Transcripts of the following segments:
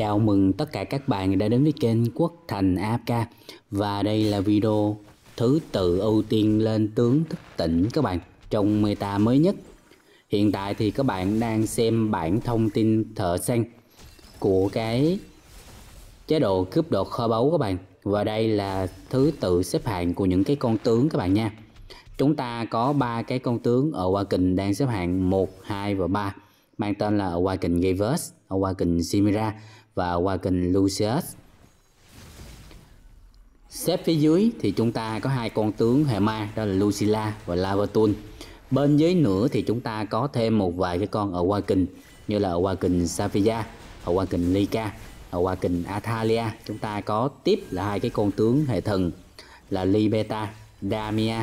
Chào mừng tất cả các bạn đã đến với kênh Quốc Thành AFK Và đây là video thứ tự ưu tiên lên tướng thức tỉnh các bạn trong meta mới nhất Hiện tại thì các bạn đang xem bản thông tin thợ săn của cái chế độ cướp đột kho báu các bạn Và đây là thứ tự xếp hạng của những cái con tướng các bạn nha Chúng ta có ba cái con tướng ở Hoa Kình đang xếp hạng 1, 2 và 3 mang tên là Awaken Gavers, Awaken Simira và qua kênh Lucius. Xếp phía dưới thì chúng ta có hai con tướng hệ ma đó là Lucilla và Lavatul. Bên dưới nữa thì chúng ta có thêm một vài cái con ở qua như là ở qua kình Safia, ở Lyca, ở qua Athalia. Chúng ta có tiếp là hai cái con tướng hệ thần là Libeta, Damia,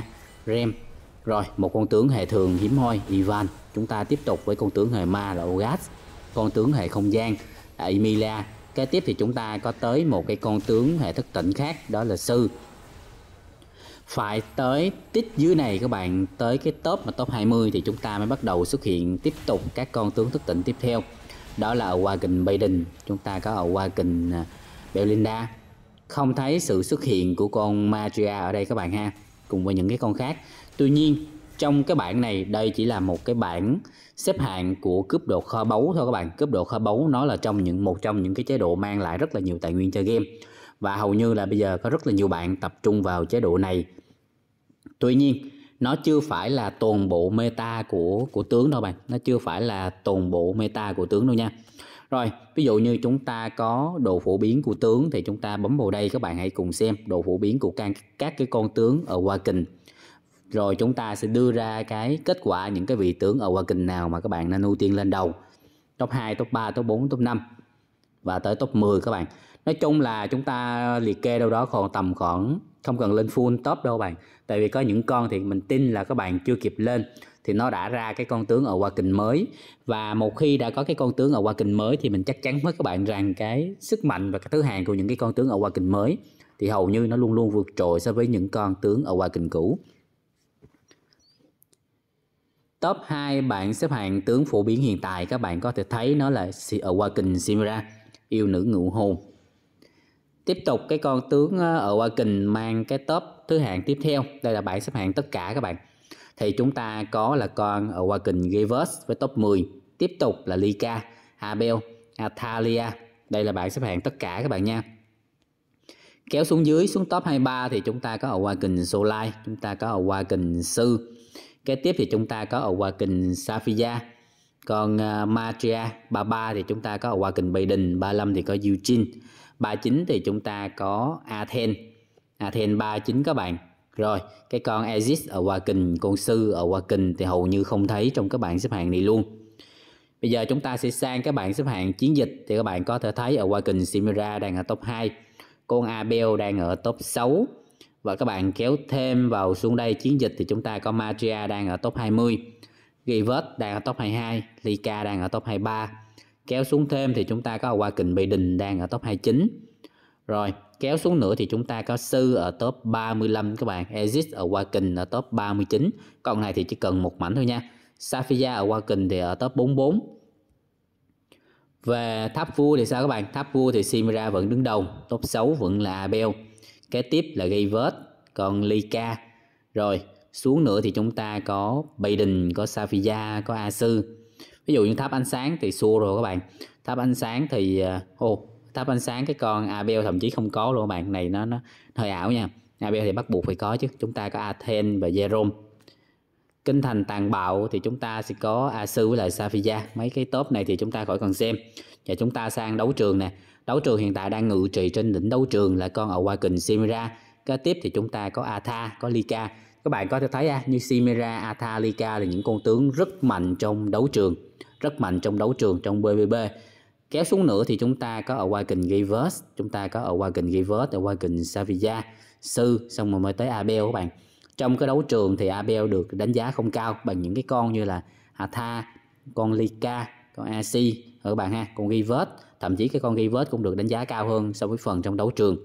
Rem. Rồi, một con tướng hệ thường hiếm hoi Ivan. Chúng ta tiếp tục với con tướng hệ ma là Ogas, con tướng hệ không gian À, Emilia kế tiếp thì chúng ta có tới một cái con tướng hệ thức tỉnh khác đó là sư phải tới tít dưới này các bạn tới cái top mà top 20 thì chúng ta mới bắt đầu xuất hiện tiếp tục các con tướng thức tỉnh tiếp theo đó là Wagon Biden chúng ta có ở Wagon à, Belinda không thấy sự xuất hiện của con Magia ở đây các bạn ha cùng với những cái con khác tuy nhiên trong cái bảng này đây chỉ là một cái bảng xếp hạng của cướp độ kho báu thôi các bạn cướp độ kho báu nó là trong những một trong những cái chế độ mang lại rất là nhiều tài nguyên cho game và hầu như là bây giờ có rất là nhiều bạn tập trung vào chế độ này tuy nhiên nó chưa phải là toàn bộ meta của của tướng đâu bạn nó chưa phải là toàn bộ meta của tướng đâu nha rồi ví dụ như chúng ta có độ phổ biến của tướng thì chúng ta bấm vào đây các bạn hãy cùng xem độ phổ biến của can, các cái con tướng ở Hoa Kình rồi chúng ta sẽ đưa ra cái kết quả những cái vị tướng ở Hoa Kinh nào mà các bạn nên ưu tiên lên đầu top 2, top 3, top 4, top 5 và tới top 10 các bạn nói chung là chúng ta liệt kê đâu đó còn tầm khoảng không cần lên full top đâu bạn tại vì có những con thì mình tin là các bạn chưa kịp lên thì nó đã ra cái con tướng ở Hoa kinh mới và một khi đã có cái con tướng ở Hoa kinh mới thì mình chắc chắn với các bạn rằng cái sức mạnh và cái thứ hạng của những cái con tướng ở Hoa kinh mới thì hầu như nó luôn luôn vượt trội so với những con tướng ở Hoa kinh cũ Top 2 bạn xếp hạng tướng phổ biến hiện tại các bạn có thể thấy nó là Awaken Simra, yêu nữ ngụ hồn. Tiếp tục cái con tướng ở ờ, Awaken mang cái top thứ hạng tiếp theo, đây là bạn xếp hạng tất cả các bạn. Thì chúng ta có là con Awaken Gavers với top 10, tiếp tục là Lika, Abel, Atalia. Đây là bạn xếp hạng tất cả các bạn nha. Kéo xuống dưới xuống top 23 thì chúng ta có Awaken Solai, chúng ta có Awaken Sư, kế tiếp thì chúng ta có ở qua kình còn uh, à, Matria 33 thì chúng ta có ở qua Biden 35 thì có Eugene 39 thì chúng ta có Athens Athens 39 các bạn rồi cái con Aegis ở qua con sư ở qua thì hầu như không thấy trong các bạn xếp hạng này luôn Bây giờ chúng ta sẽ sang các bạn xếp hạng chiến dịch thì các bạn có thể thấy ở Wagon Simira đang ở top 2, con Abel đang ở top 6, và các bạn kéo thêm vào xuống đây chiến dịch thì chúng ta có Magia đang ở top 20 Givert đang ở top 22 Lika đang ở top 23 kéo xuống thêm thì chúng ta có Hoa Kình Bị Đình đang ở top 29 rồi kéo xuống nữa thì chúng ta có Sư ở top 35 các bạn Exit ở Hoa Kình ở top 39 còn này thì chỉ cần một mảnh thôi nha Safia ở Hoa Kình thì ở top 44 về tháp vua thì sao các bạn? Tháp vua thì Simira vẫn đứng đầu, top 6 vẫn là Abel kế tiếp là gây vết còn ly ca, rồi xuống nữa thì chúng ta có đình, có Safia có a sư. ví dụ như tháp ánh sáng thì xua rồi các bạn tháp ánh sáng thì à, ô oh, tháp ánh sáng cái con Abel thậm chí không có luôn các bạn này nó nó hơi ảo nha Abel thì bắt buộc phải có chứ chúng ta có Athen và Jerome kinh thành tàn bạo thì chúng ta sẽ có a sư với lại Safia mấy cái top này thì chúng ta khỏi cần xem và chúng ta sang đấu trường nè Đấu trường hiện tại đang ngự trị trên đỉnh đấu trường là con ở Wagon Simira. Kế tiếp thì chúng ta có Atha, có Lika. Các bạn có thể thấy à, như Simira, Atha, Lika là những con tướng rất mạnh trong đấu trường. Rất mạnh trong đấu trường trong PvP. Kéo xuống nữa thì chúng ta có ở Wagon Givers, chúng ta có ở Wagon Givers, ở Wagon Savia, Sư, xong rồi mới tới Abel các bạn. Trong cái đấu trường thì Abel được đánh giá không cao bằng những cái con như là Atha, con Lika, con AC ừ, các bạn ha con givert thậm chí cái con givert cũng được đánh giá cao hơn so với phần trong đấu trường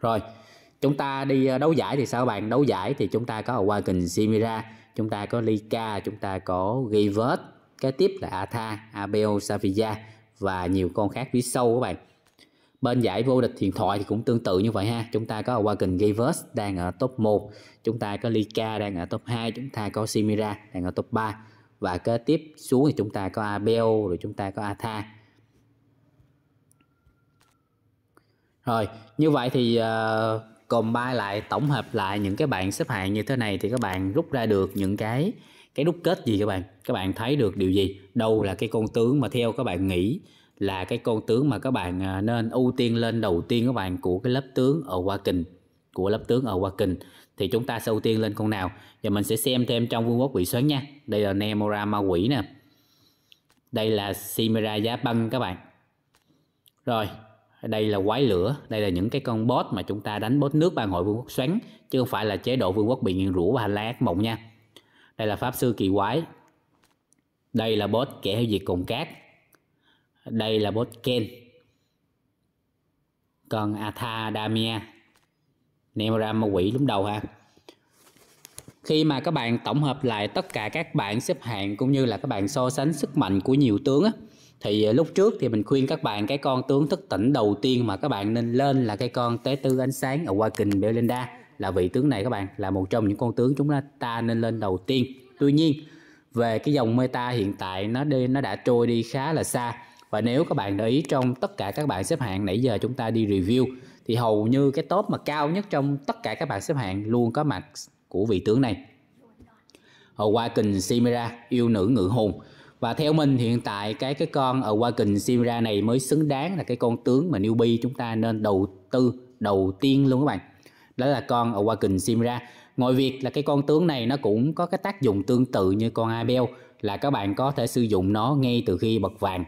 rồi chúng ta đi ờ, đấu giải thì sao các bạn đấu giải thì chúng ta có Wagon Simira chúng ta có Lika chúng ta có givert, vết cái tiếp là Atha Abel Savia và nhiều con khác phía sâu các bạn Bên giải vô địch huyền thoại thì cũng tương tự như vậy ha. Chúng ta có Wagon givert đang ở top 1, chúng ta có Lika đang ở top 2, chúng ta có Simira đang ở top 3 và kế tiếp xuống thì chúng ta có ABO rồi chúng ta có ATHA rồi như vậy thì uh, combine lại tổng hợp lại những cái bạn xếp hạng như thế này thì các bạn rút ra được những cái cái đúc kết gì các bạn các bạn thấy được điều gì đâu là cái con tướng mà theo các bạn nghĩ là cái con tướng mà các bạn ờ, nên ưu tiên lên đầu tiên các bạn của cái lớp tướng ở Hoa Kình của lớp tướng ở Hoa Kình thì chúng ta sẽ ưu tiên lên con nào và mình sẽ xem thêm trong vương quốc quỷ xoắn nha đây là Nemora ma quỷ nè đây là simira giá băng các bạn rồi đây là quái lửa đây là những cái con boss mà chúng ta đánh boss nước ban hội vương quốc xoắn chứ không phải là chế độ vương quốc bị nghiền rũ và hành lang ác mộng nha đây là pháp sư kỳ quái đây là boss kẻ heo diệt cùng cát đây là boss ken còn atha damia ma quỷ lúc đầu ha khi mà các bạn tổng hợp lại tất cả các bạn xếp hạng cũng như là các bạn so sánh sức mạnh của nhiều tướng á, thì ờ, lúc trước thì mình khuyên các bạn cái con tướng thức tỉnh đầu tiên mà các bạn nên lên là cái con tế tư ánh sáng ở Wakin Belinda là vị tướng này các bạn là một trong những con tướng chúng ta nên lên đầu tiên tuy nhiên về cái dòng meta hiện tại nó đi nó đã trôi đi khá là xa và nếu các bạn để ý trong tất cả các bạn xếp hạng nãy giờ chúng ta đi review thì hầu như cái top mà cao nhất trong tất cả các bảng xếp hạng luôn có mặt của vị tướng này Awaken Simira yêu nữ ngự hồn và theo mình hiện tại cái cái con Awaken Simira này mới xứng đáng là cái con tướng mà newbie chúng ta nên đầu tư đầu tiên luôn các bạn đó là con Awaken Simira. ngoài việc là cái con tướng này nó cũng có cái tác dụng tương tự như con Abel là các bạn có thể sử dụng nó ngay từ khi bật vàng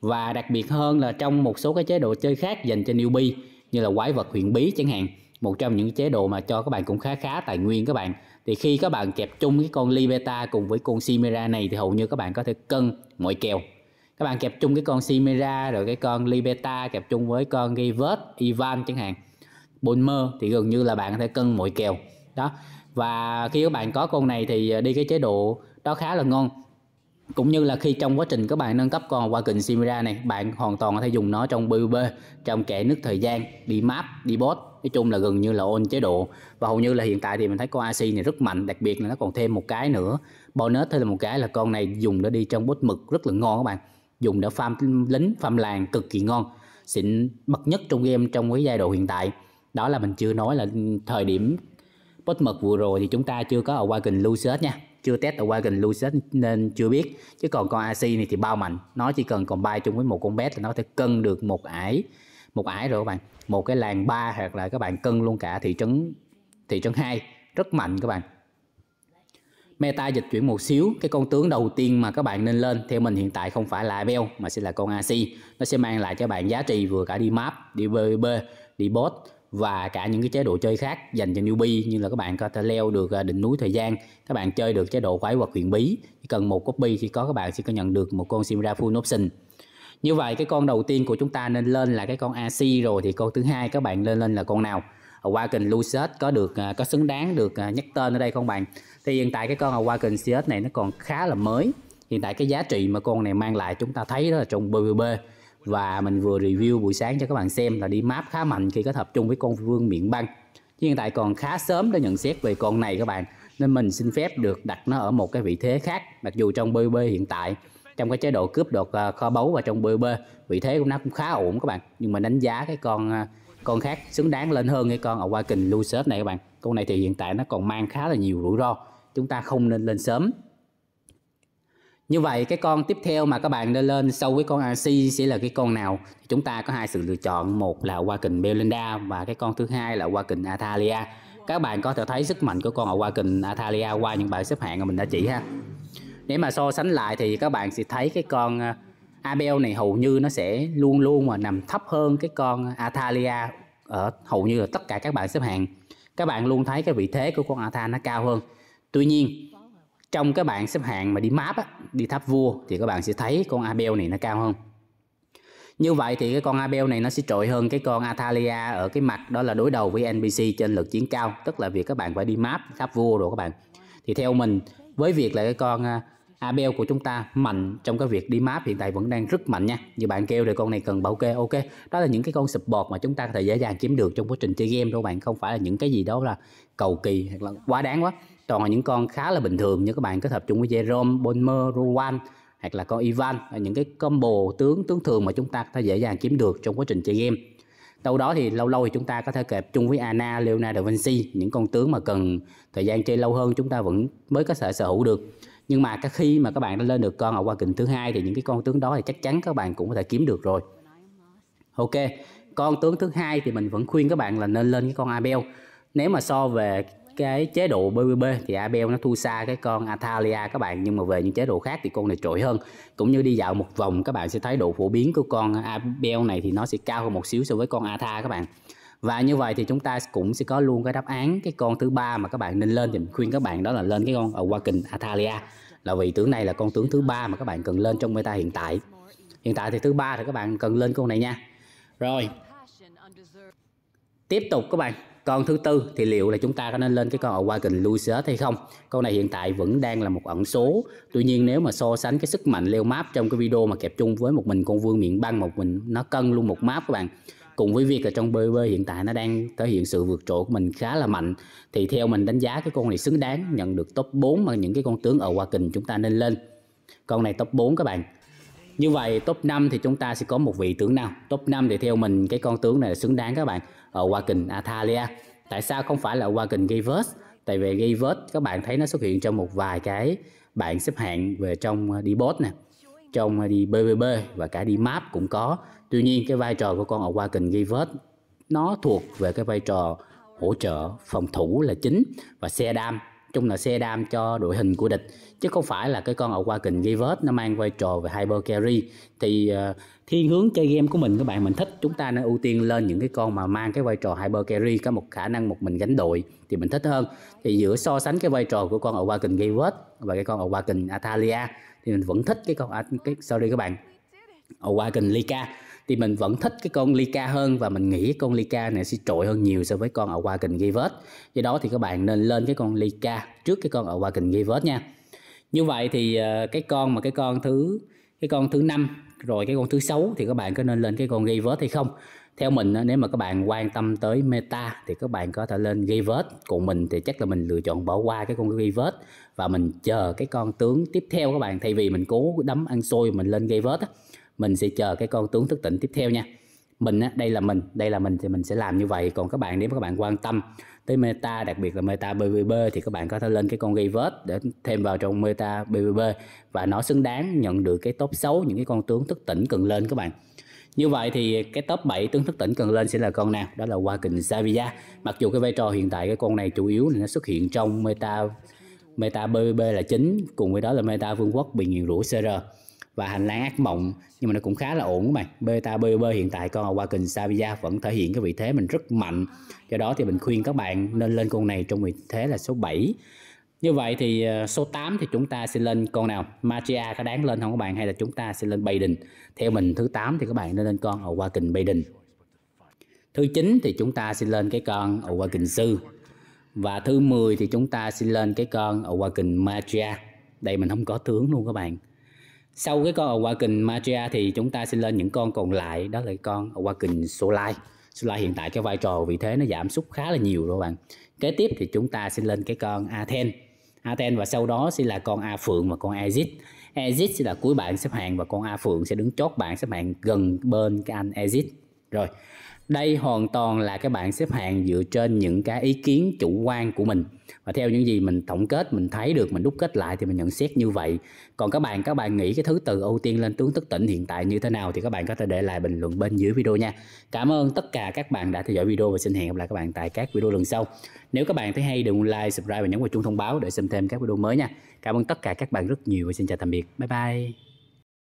và đặc biệt hơn là trong một số cái chế độ chơi khác dành cho newbie như là quái vật huyền bí chẳng hạn một trong những chế độ mà cho các bạn cũng khá khá tài nguyên các bạn thì khi các bạn kẹp chung cái con Liberta cùng với con Chimera này thì hầu như các bạn có thể cân mọi kèo các bạn kẹp chung cái con Chimera rồi cái con Liberta kẹp chung với con Givert, Ivan chẳng hạn Bonmer thì gần như là bạn có thể cân mọi kèo đó và khi các bạn có con này thì à, đi cái chế độ đó khá là ngon cũng như là khi trong quá trình các bạn nâng cấp con qua kình Simira này bạn hoàn toàn có thể dùng nó trong PUB trong kẻ nước thời gian đi map đi bot nói chung là gần như là ôn chế độ và hầu như là hiện tại thì mình thấy con AC này rất mạnh đặc biệt là nó còn thêm một cái nữa bonus thêm là một cái là con này dùng để đi trong bot mực rất là ngon các bạn dùng để farm lính farm làng cực kỳ ngon xịn bậc nhất trong game trong cái giai đoạn hiện tại đó là mình chưa nói là thời điểm bot mực vừa rồi thì chúng ta chưa có ở qua kình Lucius nha chưa test ở wagon lucid nên chưa biết chứ còn con ac này thì bao mạnh nó chỉ cần còn bay chung với một con bet là nó thể cân được một ải một ải rồi các bạn một cái làng ba hoặc là các bạn cân luôn cả thị trấn thị trấn hai rất mạnh các bạn meta dịch chuyển một xíu cái con tướng đầu tiên mà các bạn nên lên theo mình hiện tại không phải là Abel mà sẽ là con AC nó sẽ mang lại cho bạn giá trị vừa cả đi map đi BB đi bot và cả những cái chế độ chơi khác dành cho newbie như là các bạn có thể leo được à, đỉnh núi thời gian các bạn chơi được chế độ quái vật huyền bí chỉ cần một copy thì có các bạn sẽ có nhận được một con simra full option như vậy cái con đầu tiên của chúng ta nên lên là cái con AC rồi thì con thứ hai các bạn lên lên là con nào Awaken Lucid có được à, có xứng đáng được à, nhắc tên ở đây không bạn thì hiện tại cái con Awaken CS này nó còn khá là mới hiện tại cái giá trị mà con này mang lại chúng ta thấy đó là trong PvP và mình vừa review buổi sáng cho các bạn xem là đi map khá mạnh khi có hợp chung với con vương miệng băng chứ hiện tại còn khá sớm để nhận xét về con này các bạn nên mình xin phép được đặt nó ở một cái vị thế khác mặc dù trong BB hiện tại trong cái chế độ cướp đột à, kho báu và trong BB vị thế của nó cũng khá ổn các bạn nhưng mà đánh giá cái con à, con khác xứng đáng lên hơn cái con ở qua kình Lucert này các bạn con này thì hiện tại nó còn mang khá là nhiều rủi ro chúng ta không nên lên sớm như vậy cái con tiếp theo mà các bạn đã lên sau với con RC sẽ là cái con nào? Chúng ta có hai sự lựa chọn, một là qua Belinda và cái con thứ hai là qua Athalia Các bạn có thể thấy sức mạnh của con ở qua Athalia qua những bài xếp hạng mà mình đã chỉ ha. Nếu mà so sánh lại thì các bạn sẽ thấy cái con ờ, Abel này hầu như nó sẽ luôn luôn mà nằm thấp hơn cái con Athalia ở hầu như là tất cả các bạn xếp hạng. Các bạn luôn thấy cái vị thế của con Atha nó cao hơn. Tuy nhiên trong cái bảng xếp hạng mà đi map á, đi tháp vua thì các bạn sẽ thấy con Abel này nó cao hơn như vậy thì cái con Abel này nó sẽ trội hơn cái con athalia ở cái mặt đó là đối đầu với NPC trên lực chiến cao tức là việc các bạn phải đi map tháp vua rồi các bạn thì theo mình với việc là cái con à, Abel của chúng ta mạnh trong cái việc đi map hiện tại vẫn đang rất mạnh nha như bạn kêu rồi con này cần bảo kê ok đó là những cái con support mà chúng ta có thể dễ dàng kiếm được trong quá trình chơi game đâu bạn không phải là những cái gì đó là cầu kỳ hoặc là quá đáng quá toàn là những con khá là bình thường như các bạn kết hợp chung với Jerome, Bonmer, Rowan hoặc là con Ivan là những cái combo tướng tướng thường mà chúng ta có thể dễ dàng kiếm được trong quá trình chơi game Sau đó thì lâu lâu thì chúng ta có thể kẹp chung với Anna, Leonardo da Vinci những con tướng mà cần thời gian chơi lâu hơn chúng ta vẫn mới có thể sở hữu được nhưng mà các khi mà các bạn đã lên được con ở qua kình thứ hai thì những cái con tướng đó thì chắc chắn các bạn cũng có thể kiếm được rồi ok con tướng thứ hai thì mình vẫn khuyên các bạn là nên lên cái con Abel nếu mà so về cái chế độ BBB thì Abel nó thu xa cái con Atalia các bạn nhưng mà về những chế độ khác thì con này trội hơn cũng như đi dạo một vòng các bạn sẽ thấy độ phổ biến của con Abel này thì nó sẽ cao hơn một xíu so với con Atha các bạn và như vậy thì chúng ta cũng sẽ có luôn cái đáp án cái con thứ ba mà các bạn nên lên thì mình khuyên các bạn đó là lên cái con ở Wakin Atalia là vì tướng này là con tướng thứ ba mà các bạn cần lên trong meta hiện tại hiện tại thì thứ ba thì các bạn cần lên con này nha rồi tiếp tục các bạn con thứ tư thì liệu là chúng ta có nên lên cái con Awaken Lucius hay không con này hiện tại vẫn đang là một ẩn số tuy nhiên nếu mà so sánh cái sức mạnh leo map trong cái video mà kẹp chung với một mình con vương miệng băng một mình nó cân luôn một map các bạn cùng với việc là trong BB hiện tại nó đang thể hiện sự vượt trội của mình khá là mạnh thì theo mình đánh giá cái con này xứng đáng nhận được top 4 mà những cái con tướng ở Hoa Kình chúng ta nên lên con này top 4 các bạn như vậy top 5 thì chúng ta sẽ có một vị tướng nào? Top 5 thì theo mình cái con tướng này là xứng đáng các bạn. Ở Wagon Athalia Tại sao không phải là Wagon Gavers? Tại vì Gavers các bạn thấy nó xuất hiện trong một vài cái bảng xếp hạng về trong ờ, đi bot nè trong ờ, đi BBB và cả đi map cũng có. Tuy nhiên cái vai trò của con ở Wagon Gavers nó thuộc về cái vai trò hỗ trợ phòng thủ là chính và xe đam chung là xe đam cho đội hình của địch chứ không phải là cái con ở qua kình gây vết nó mang vai trò về hyper carry thì uh, thiên hướng chơi game của mình các bạn mình thích chúng ta nên ưu tiên lên những cái con mà mang cái vai trò hyper carry có một khả năng một mình gánh đội thì mình thích hơn thì giữa so sánh cái vai trò của con ở qua kình gây vết và cái con ở qua kình Atalia thì mình vẫn thích cái con à, cái sorry các bạn ở qua kình Lika thì mình vẫn thích cái con lyca hơn và mình nghĩ con lyca này sẽ trội hơn nhiều so với con ở Wagon Givert do đó thì các bạn nên lên cái con lyca trước cái con ở Wagon Givert nha như vậy thì cái con mà cái con thứ cái con thứ năm rồi cái con thứ sáu thì các bạn có nên lên cái con Givert hay không theo mình nếu mà các bạn quan tâm tới meta thì các bạn có thể lên Givert còn mình thì chắc là mình lựa chọn bỏ qua cái con Givert và mình chờ cái con tướng tiếp theo các bạn thay vì mình cố đấm ăn xôi mình lên Givert mình sẽ chờ cái con tướng thức tỉnh tiếp theo nha mình á, đây là mình đây là mình thì mình sẽ làm như vậy còn các bạn nếu các bạn quan tâm tới meta đặc biệt là meta pvp thì các bạn có thể lên cái con gây vết để thêm vào trong meta pvp và nó xứng đáng nhận được cái top xấu những cái con tướng thức tỉnh cần lên các bạn như vậy thì cái top 7 tướng thức tỉnh cần lên sẽ là con nào? Đó là Wagon Savia. Mặc dù cái vai trò hiện tại cái con này chủ yếu là nó xuất hiện trong meta meta BBB là chính, cùng với đó là meta Vương quốc bị nghiền rũ CR và hành lang ác mộng nhưng mà nó cũng khá là ổn các bạn beta BB hiện tại con Awaken Savia vẫn thể hiện cái vị thế mình rất mạnh do đó thì mình khuyên các bạn nên lên con này trong vị thế là số 7 như vậy thì ờ, số 8 thì chúng ta sẽ lên con nào Magia có đáng lên không các bạn hay là chúng ta sẽ lên Biden theo mình thứ 8 thì các bạn nên lên con ở Awaken Biden thứ 9 thì chúng ta sẽ lên cái con ở Awaken Sư và thứ 10 thì chúng ta sẽ lên cái con ở Awaken Magia đây mình không có tướng luôn các bạn sau cái con Awaken Magia thì chúng ta xin lên những con còn lại đó là con Awaken Solai Solai hiện tại cái vai trò vị thế nó giảm sút khá là nhiều rồi bạn kế tiếp thì chúng ta xin lên cái con Aten Aten và sau đó sẽ là con A Phượng và con Aegis Aegis sẽ là cuối bạn xếp hàng và con A Phượng sẽ đứng chốt bạn xếp hàng gần bên cái anh Aegis rồi đây hoàn toàn là cái bạn xếp hạng dựa trên những cái ý kiến chủ quan của mình và theo những gì mình tổng kết mình thấy được mình đúc kết lại thì mình nhận xét như vậy còn các bạn các bạn nghĩ cái thứ tự ưu tiên lên tướng thức tỉnh hiện tại như thế nào thì các bạn có thể để lại bình luận bên dưới video nha cảm ơn tất cả các bạn đã theo dõi video và xin hẹn gặp lại các bạn tại các video lần sau nếu các bạn thấy hay đừng like subscribe và nhấn vào chuông thông báo để xem thêm các video mới nha cảm ơn tất cả các bạn rất nhiều và xin chào tạm biệt bye bye